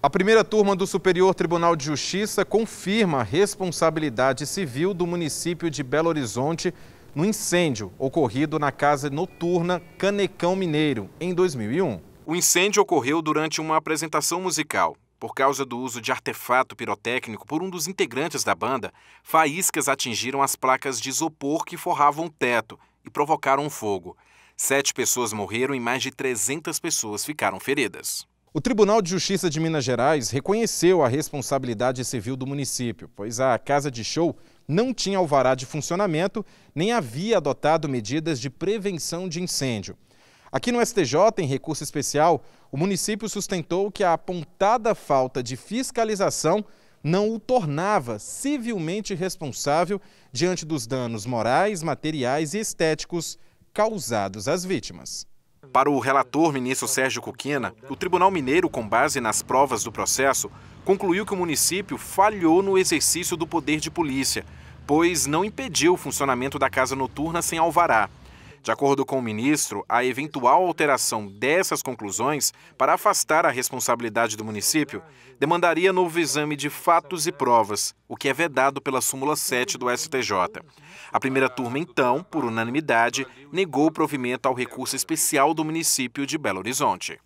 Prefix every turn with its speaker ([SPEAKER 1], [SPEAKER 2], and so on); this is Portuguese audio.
[SPEAKER 1] A primeira turma do Superior Tribunal de Justiça confirma a responsabilidade civil do município de Belo Horizonte no incêndio ocorrido na casa noturna Canecão Mineiro, em 2001. O incêndio ocorreu durante uma apresentação musical. Por causa do uso de artefato pirotécnico por um dos integrantes da banda, faíscas atingiram as placas de isopor que forravam o teto e provocaram fogo. Sete pessoas morreram e mais de 300 pessoas ficaram feridas. O Tribunal de Justiça de Minas Gerais reconheceu a responsabilidade civil do município, pois a casa de show não tinha alvará de funcionamento nem havia adotado medidas de prevenção de incêndio. Aqui no STJ, em recurso especial, o município sustentou que a apontada falta de fiscalização não o tornava civilmente responsável diante dos danos morais, materiais e estéticos causados às vítimas. Para o relator ministro Sérgio Coquina, o Tribunal Mineiro, com base nas provas do processo, concluiu que o município falhou no exercício do poder de polícia, pois não impediu o funcionamento da casa noturna sem alvará. De acordo com o ministro, a eventual alteração dessas conclusões para afastar a responsabilidade do município demandaria novo exame de fatos e provas, o que é vedado pela súmula 7 do STJ. A primeira turma, então, por unanimidade, negou o provimento ao recurso especial do município de Belo Horizonte.